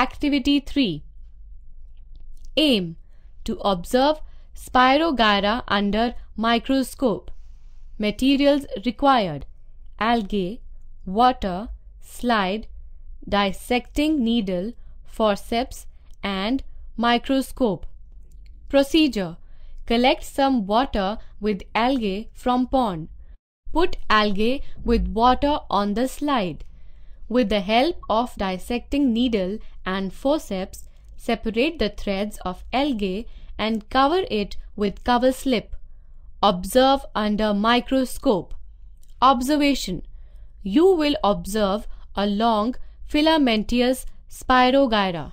Activity 3 Aim to observe spirogyra under microscope. Materials required algae, water, slide, dissecting needle, forceps and microscope. Procedure Collect some water with algae from pond. Put algae with water on the slide. With the help of dissecting needle and forceps, separate the threads of algae and cover it with cover slip. Observe under microscope. Observation. You will observe a long filamentous spirogyra.